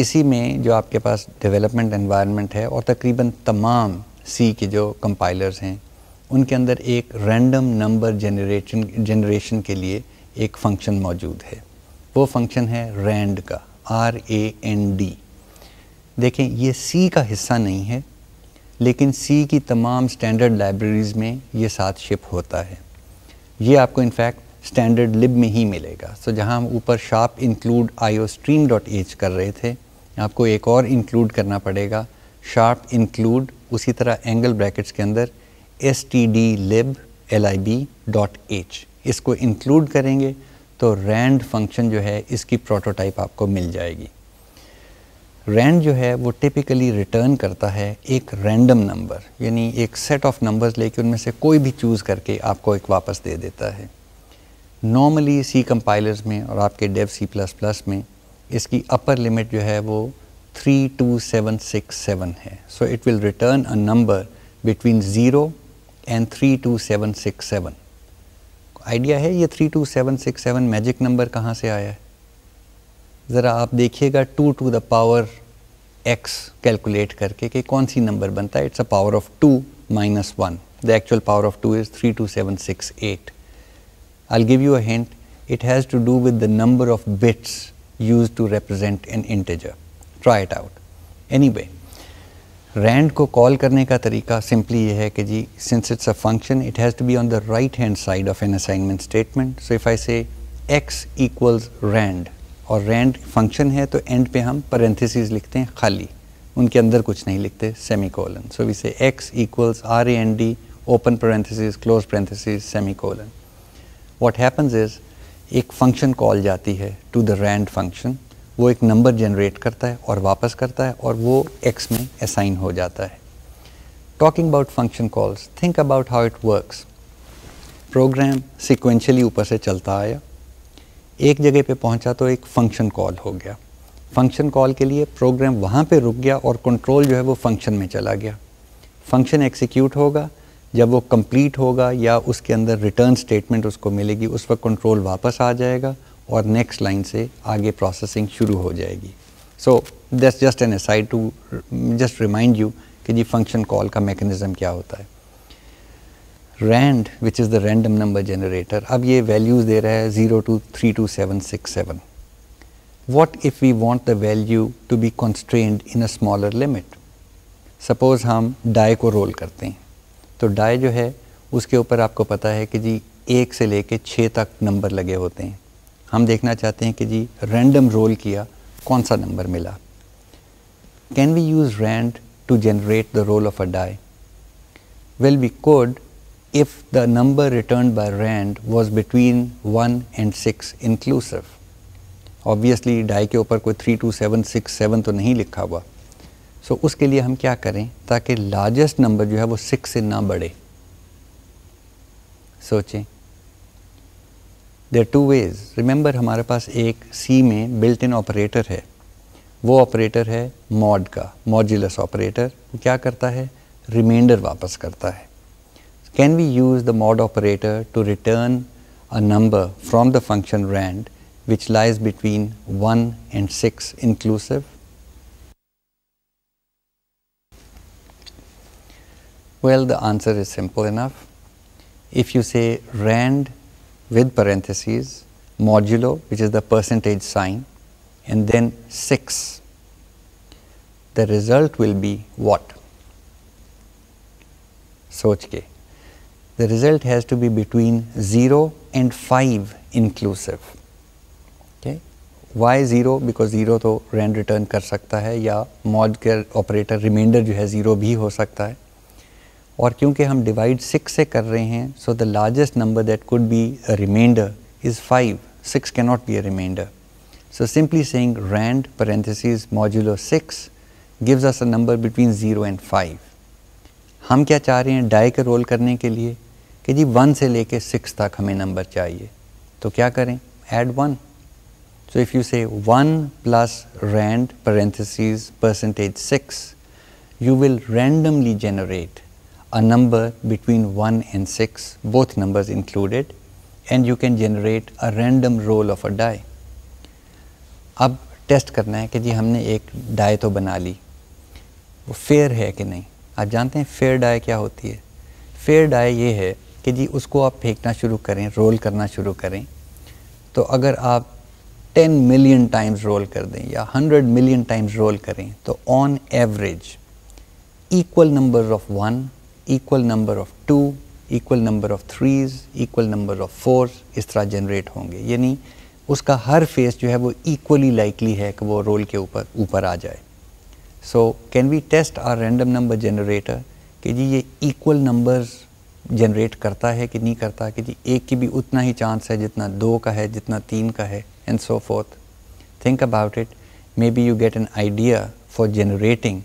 इसी में जो आपके पास डेवलपमेंट इन्वायरमेंट है और तकरीबन तमाम सी के जो कंपाइलर्स हैं उनके अंदर एक रैंडम नंबर जनरेशन जनरेशन के लिए एक फंक्शन मौजूद है वो फंक्शन है रैंड का आर ए एन डी देखें ये सी का हिस्सा नहीं है लेकिन सी की तमाम स्टैंडर्ड लाइब्रेरीज़ में ये साथ शिप होता है ये आपको इनफैक्ट स्टैंडर्ड लिब में ही मिलेगा सो so, जहाँ हम ऊपर sharp include i o stream dot h कर रहे थे आपको एक और इंक्लूड करना पड़ेगा शार्प इंक्लूड उसी तरह एंगल ब्रैकेट्स के अंदर s t d lib l i b dot h इसको इंक्लूड करेंगे तो रैंड फंक्शन जो है इसकी प्रोटोटाइप आपको मिल जाएगी रैंड जो है वो टिपिकली रिटर्न करता है एक रैंडम नंबर यानी एक सेट ऑफ नंबर्स लेके उनमें से कोई भी चूज़ करके आपको एक वापस दे देता है नॉर्मली सी कंपाइलर्स में और आपके डेव सी प्लस प्लस में इसकी अपर लिमिट जो है वो three two seven six seven है so it will return a number between zero and three two seven six seven idea है ये three two seven six seven magic number कहाँ से आया है ज़रा आप देखिएगा two to the power x calculate करके कि कौन सी नंबर बनता है it's a power of two minus one the actual power of two is three two seven six eight I give you hint it has to do with the number of bits use to represent an integer try it out anyway rand को call करने का तरीका simply ये है कि जी since it's a function it has to be on the right hand side of an assignment statement so if I say x equals rand और rand function है तो एंड पे हम परेंथिसिस लिखते हैं खाली उनके अंदर कुछ नहीं लिखते semicolon so we say x equals r a n d open parenthesis close parenthesis semicolon what happens is एक फंक्शन कॉल जाती है टू द रैंड फंक्शन वो एक नंबर जनरेट करता है और वापस करता है और वो एक्स में असाइन हो जाता है talking about function calls think about how it works program sequentially ऊपर से चलता आया एक जगह पे पहुंचा तो एक फंक्शन कॉल हो गया फंक्शन कॉल के लिए प्रोग्राम वहाँ पे रुक गया और कंट्रोल जो है वो फंक्शन में चला गया फंक्शन एक्सिक्यूट होगा जब वो कंप्लीट होगा या उसके अंदर रिटर्न स्टेटमेंट उसको मिलेगी उस पर कंट्रोल वापस आ जाएगा और नेक्स्ट लाइन से आगे प्रोसेसिंग शुरू हो जाएगी so that's just an aside to just remind you कि जी फंक्शन कॉल का मेकनिज़म क्या होता है rand which is the random number generator अब ये वैल्यूज़ दे रहा है zero to three two seven six seven what if we want the value to be constrained in a smaller limit suppose हम डाई को रोल करते हैं तो डाई जो है उसके ऊपर आपको पता है कि जी एक से लेके छः तक नंबर लगे होते हैं हम देखना चाहते हैं कि जी रैंडम रोल किया कौन सा नंबर मिला can we use rand to generate the roll of a die well we could if the number return by rand was between one and six inclusive obviously die के ऊपर कोई three two seven six seven तो नहीं लिखा हुआ सो so, उसके लिए हम क्या करें ताकि लार्जेस्ट नंबर जो है वो सिक्स से ना बढ़े सोचें देर टू वेज़ रिमेंबर हमारे पास एक सी में बिल्ट इन ऑपरेटर है वो ऑपरेटर है मॉड का मॉड्यूलस ऑपरेटर वो क्या करता है रिमाइंडर वापस करता है can we use the mod operator to return a number from the function rand which lies between one and six inclusive well the answer is simple enough if you say rand with parentheses modulo, which is the percentage sign, and then 6. The result will be what? Soch ke. The result has to be between 0 and 5 inclusive. Okay? Why 0? Because 0 to rand return kar sakta hai ya mod ke operator remainder jo hai 0 bhi ho sakta hai. और क्योंकि हम divide six से कर रहे हैं so the largest number that could be a remainder is five six not be a remainder so simply saying rand parentheses modulo six gives us a number between zero and five हम क्या चाह रहे हैं die का role करने के लिए कि जी वन से लेके सिक्स तक हमें नंबर चाहिए तो क्या करें add one so if you say one plus rand parentheses percentage six you will randomly generate a number between 1 and 6, both numbers included, and you can generate a random roll of a die. अब test करना है कि जी हमने एक die तो बना ली वो fair है कि नहीं आप जानते हैं फेयर डाई क्या होती है फेयर डाई ये है कि जी उसको आप फेंकना शुरू करें रोल करना शुरू करें तो अगर आप टेन मिलियन टाइम्स रोल कर दें या हंड्रेड मिलियन टाइम्स रोल करें तो on average equal number of one equal number of two equal number of threes equal number of four इस तरह जनरेट होंगे यानी उसका हर फेस जो है वो इक्वली लाइकली है कि वो रोल के ऊपर ऊपर आ जाए so can we test our random number generator कि जी ये इक्वल नंबर्स जनरेट करता है कि नहीं करता कि जी एक की भी उतना ही चांस है जितना दो का है जितना तीन का है and so forth think about it maybe you get an idea for generating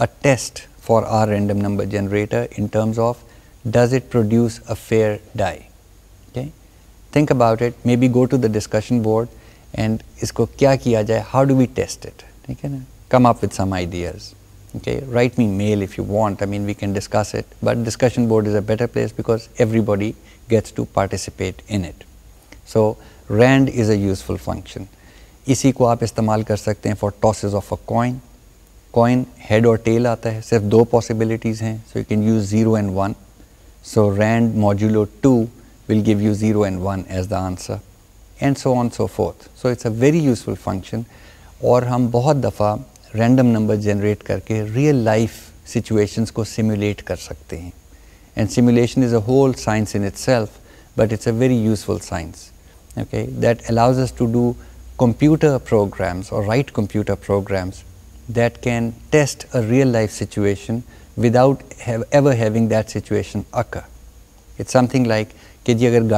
a test for our random number generator in terms of does it produce a fair die. Okay? Think about it, maybe go to the discussion board and isko kya kiya jaye, how do we test it? Okay? Come up with some ideas. Okay? Write me mail if you want, I mean we can discuss it, but discussion board is a better place because everybody gets to participate in it. So RAND is a useful function. इसी को आप इस्तेमाल कर सकते हैं for tosses of a coin Coin head or tail, आता hai. सिर्फ do possibilities हैं So you can use zero and one. So rand modulo two will give you 0 and 1 as the answer and so on so forth. So it's a very useful function or हम bahut dafa random number generate karke real life situations ko simulate kar sakte hain. and simulation is a whole science in itself but it's a very useful science okay that allows us to do computer programs or write computer programs that can test a real life situation without ever having that situation occur. It's something like, we can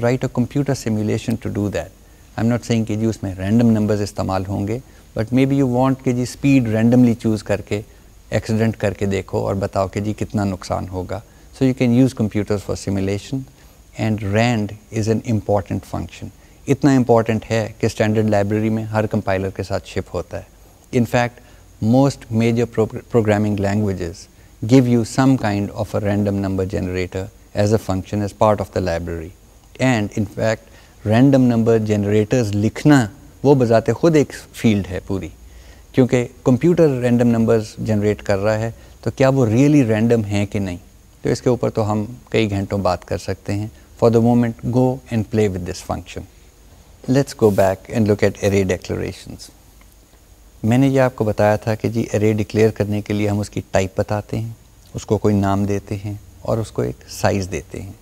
write a computer simulation to do that. I'm not saying that use random numbers, but maybe you want that speed randomly choose karke, accident karke dekho, aur batao ke ji kitna nuksan hoga. So you can use computers for simulation, and RAND is an important function. इतना important है कि standard library में हर compiler के साथ ship होता है in fact fact most major programming language give you some kind of a random number generator as a function as part of the library and in fact random number generators लिखना वो बजाते ख़ुद एक field है पूरी क्योंकि कंप्यूटर रैंडम नंबर्स जनरेट कर रहा है तो क्या वो रियली रैंडम हैं कि नहीं तो इसके ऊपर तो हम कई घंटों बात कर सकते हैं for the moment go and play with this function let's go back and look at array declarations मैंने ये आपको बताया था कि जी एरे डिक्लेयर करने के लिए हम उसकी टाइप बताते हैं उसको कोई नाम देते हैं और उसको एक साइज़ देते हैं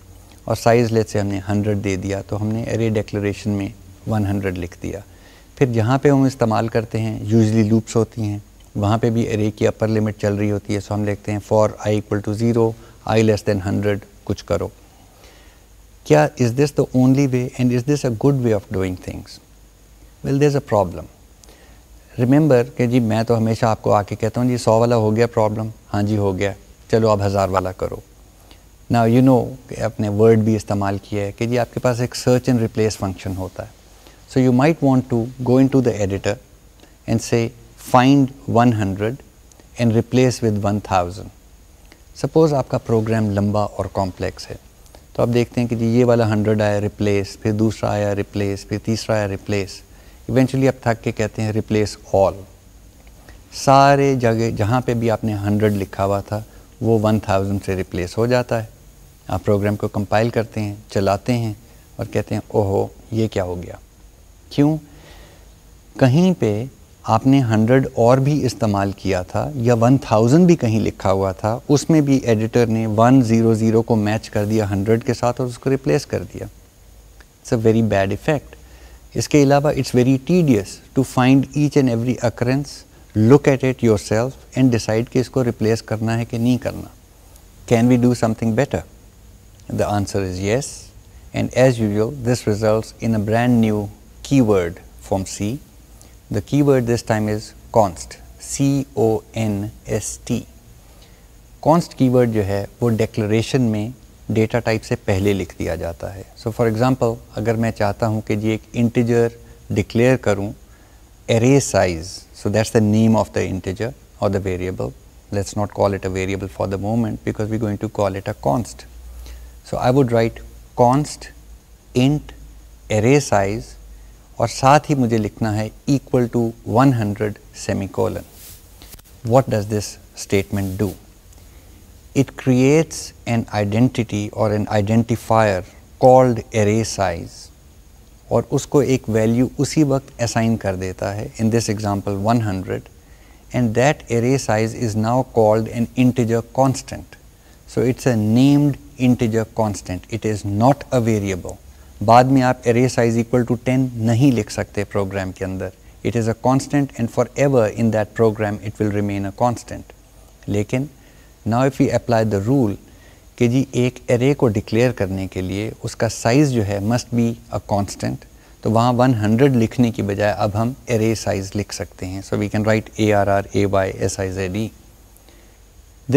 और साइज़ लेट से हमने 100 दे दिया तो हमने एरे डिक्लेरेशन में 100 लिख दिया फिर जहाँ पे हम इस्तेमाल करते हैं यूजली लूप्स होती हैं वहाँ पे भी एरे की अपर लिमिट चल रही होती है सो हम लिखते हैं for I equal to zero I less than hundred कुछ करो क्या is this the only way and is this a good way of doing things will this a problem remember कि जी मैं तो हमेशा आपको आके कहता हूँ जी सौ वाला हो गया प्रॉब्लम हाँ जी हो गया चलो आप हज़ार वाला करो ना यू नो कि आपने वर्ड भी इस्तेमाल किया है कि जी आपके पास एक सर्च एंड रिप्लेस फंक्शन होता है so you might want to go into the editor and say find one hundred and replace with one thousand suppose आपका प्रोग्राम लंबा और कॉम्प्लेक्स है तो आप देखते हैं कि जी ये वाला हंड्रेड आया रिप्लेस फिर दूसरा आया रिप्लेस फिर तीसरा आया रिप्लेस इवेंचुअली आप थक के कहते हैं रिप्लेस ऑल सारे जगह जहाँ पे भी आपने हंड्रेड लिखा हुआ था वो वन थाउजेंड से रिप्लेस हो जाता है आप प्रोग्राम को कंपाइल करते हैं चलाते हैं और कहते हैं ओहो ये क्या हो गया क्यों कहीं पे आपने हंड्रेड और भी इस्तेमाल किया था या वन थाउजेंड भी कहीं लिखा हुआ था उसमें भी एडिटर ने वन ज़ीरो ज़ीरो को मैच कर दिया हंड्रेड के साथ और उसको रिप्लेस कर दिया it's a very bad effect इसके अलावा it's very tedious to find each and every occurrence look at it yourself and decide कि इसको रिप्लेस करना है कि नहीं करना can we do something better the answer is yes and as usual this result in a brand new keyword from C The keyword this time is const C O N S T const keyword जो है वो declaration में data type से पहले लिख दिया जाता है so for example अगर मैं चाहता हूँ कि जी एक integer declare करूँ array size so that's the name of the integer or the variable let's not call it a variable for the moment because we're going to call it a const so I would write const int array size और साथ ही मुझे लिखना है equal to 100 hundred semicolon what does this statement do it creates an identity or an identifier called array size और उसको एक value उसी वक्त असाइन कर देता है in this example 100 and that array size is now called an integer constant so it's a named integer constant it is not a variable बाद में आप array size equal to ten नहीं लिख सकते प्रोग्राम के अंदर it is a constant and forever in that program it will remain a constant लेकिन now if you apply the rule कि जी एक एरे को डिक्लेयर करने के लिए उसका साइज़ जो है मस्ट बी अ कॉन्स्टेंट तो वहाँ वन हंड्रेड लिखने की बजाय अब हम एरे साइज़ लिख सकते हैं so we can write A R R A Y S I Z E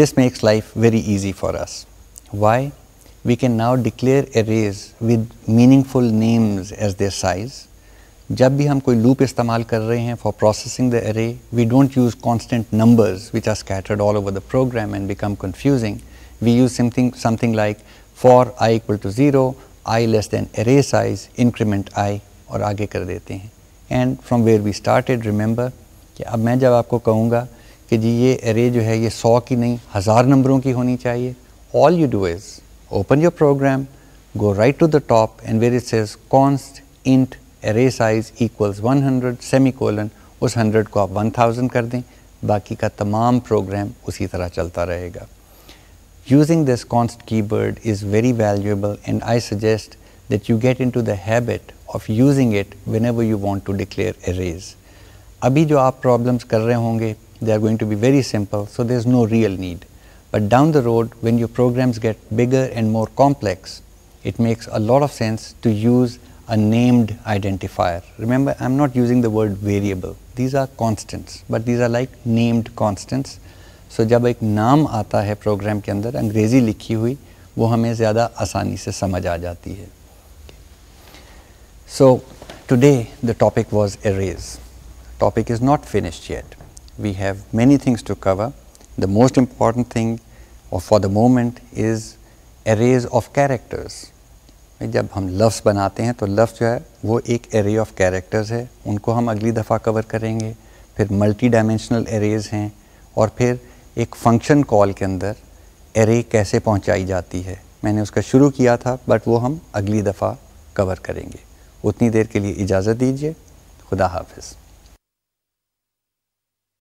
this makes life very easy for us why we can now declare arrays with meaningful names as their size. जब भी हम कोई loop इस्तेमाल कर रहे हैं for processing the array we don't use constant numbers which are scattered all over the program and become confusing we use something something like for I equal to zero I less than array size increment I और आगे कर देते हैं and from where we started remember कि अब मैं जब आपको कहूँगा कि जी ये अरे जो है ये सौ की नहीं हज़ार नंबरों की होनी चाहिए all you do is open your program, go right to the top and where it says const int array size equals 100 semicolon was 100 को आप 1000 कर दें बाकी का तमाम प्रोग्राम उसी तरह चलता रहेगा Using this const keyword is very valuable and I suggest that you get into the habit of using it whenever you want to declare arrays. अभी जो आप problems कर रहे होंगे they are going to be very simple so there is no real need. But down the road, when your programs get bigger and more complex, it makes a lot of sense to use a named identifier. Remember, I'm not using the word variable. These are constants, but these are like named constants. So, जब एक नाम आता है programme के अंदर अंग्रेज़ी लिखी हुई वो हमें ज़्यादा आसानी से समझ आ जाती है so today the topic was arrays topic is not finished yet we have many things to cover The most important thing or for the moment is arrays of characters. जब हम लफ्स बनाते हैं तो लफ्स जो है वो एक एरे ऑफ कैरेक्टर्स है उनको हम अगली दफ़ा कवर करेंगे फिर मल्टी डायमेंशनल एरेज हैं और फिर एक फंक्शन कॉल के अंदर एरे कैसे पहुंचाई जाती है मैंने उसका शुरू किया था बट वो हम अगली दफ़ा कवर करेंगे उतनी देर के लिए इजाज़त दीजिए खुदा हाफिज़